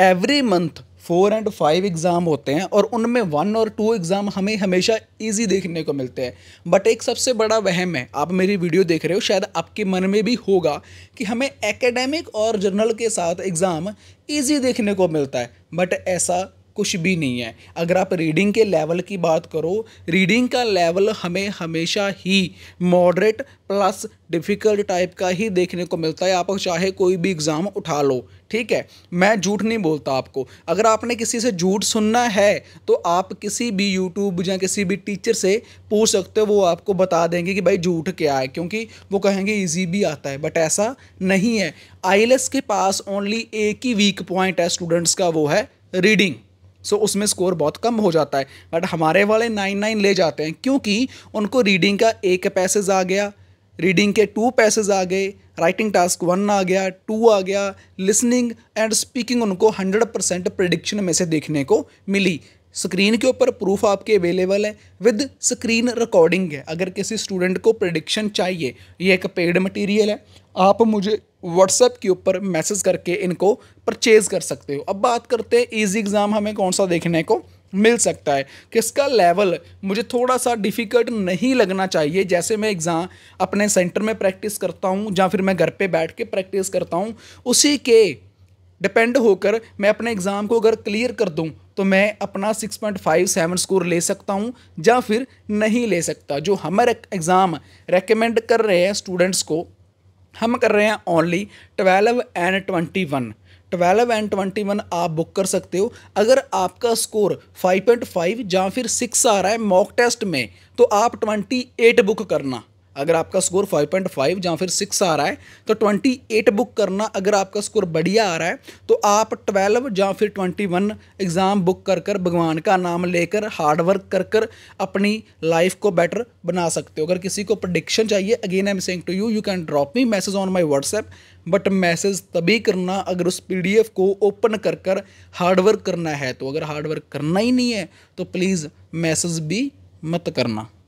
every month four and five exam होते हैं और उनमें वन और टू एग्ज़ाम हमें हमेशा इजी देखने को मिलते हैं बट एक सबसे बड़ा वहम है आप मेरी वीडियो देख रहे हो शायद आपके मन में भी होगा कि हमें एकेडमिक और जर्नल के साथ एग्ज़ाम इजी देखने को मिलता है बट ऐसा कुछ भी नहीं है अगर आप रीडिंग के लेवल की बात करो रीडिंग का लेवल हमें हमेशा ही मॉडरेट प्लस डिफ़िकल्ट टाइप का ही देखने को मिलता है आप चाहे कोई भी एग्ज़ाम उठा लो ठीक है मैं झूठ नहीं बोलता आपको अगर आपने किसी से झूठ सुनना है तो आप किसी भी यूट्यूब या किसी भी टीचर से पूछ सकते हो वो आपको बता देंगे कि भाई झूठ क्या है क्योंकि वो कहेंगे ईजी भी आता है बट ऐसा नहीं है आई के पास ओनली एक ही वीक पॉइंट है स्टूडेंट्स का वो है रीडिंग सो so, उसमें स्कोर बहुत कम हो जाता है बट हमारे वाले नाइन नाइन ले जाते हैं क्योंकि उनको रीडिंग का एक पैसेज आ गया रीडिंग के टू पैसेज आ गए राइटिंग टास्क वन आ गया टू आ गया लिसनिंग एंड स्पीकिंग उनको हंड्रेड परसेंट प्रडिक्शन में से देखने को मिली स्क्रीन के ऊपर प्रूफ आपके अवेलेबल है विद स्क्रीन रिकॉर्डिंग है अगर किसी स्टूडेंट को प्रडिक्शन चाहिए ये एक पेड मटेरियल है आप मुझे व्हाट्सएप के ऊपर मैसेज करके इनको परचेज़ कर सकते हो अब बात करते हैं ईजी एग्ज़ाम हमें कौन सा देखने को मिल सकता है किसका लेवल मुझे थोड़ा सा डिफ़िकल्ट नहीं लगना चाहिए जैसे मैं एग्ज़ाम अपने सेंटर में प्रैक्टिस करता हूँ या फिर मैं घर पे बैठ के प्रैक्टिस करता हूँ उसी के डिपेंड होकर मैं अपने एग्ज़ाम को अगर क्लियर कर दूँ तो मैं अपना six point five seven score ले सकता हूँ या फिर नहीं ले सकता जो हमारे एग्ज़ाम रेकमेंड कर रहे हैं स्टूडेंट्स को हम कर रहे हैं only twelve and twenty one twelve and twenty one आप बुक कर सकते हो अगर आपका स्कोर फाइव पॉइंट फाइव या फिर सिक्स आ रहा है मॉक टेस्ट में तो आप ट्वेंटी एट बुक करना अगर आपका स्कोर 5.5 या फिर 6 आ रहा है तो 28 बुक करना अगर आपका स्कोर बढ़िया आ रहा है तो आप 12 या फिर 21 एग्ज़ाम बुक कर कर भगवान का नाम लेकर हार्ड वर्क कर कर अपनी लाइफ को बेटर बना सकते हो अगर किसी को प्रडिक्शन चाहिए again I am saying to you you can drop me message on my WhatsApp but message तभी करना अगर उस पी को ओपन कर कर हार्डवर्क करना है तो अगर हार्डवर्क करना ही नहीं है तो प्लीज़ मैसेज भी मत करना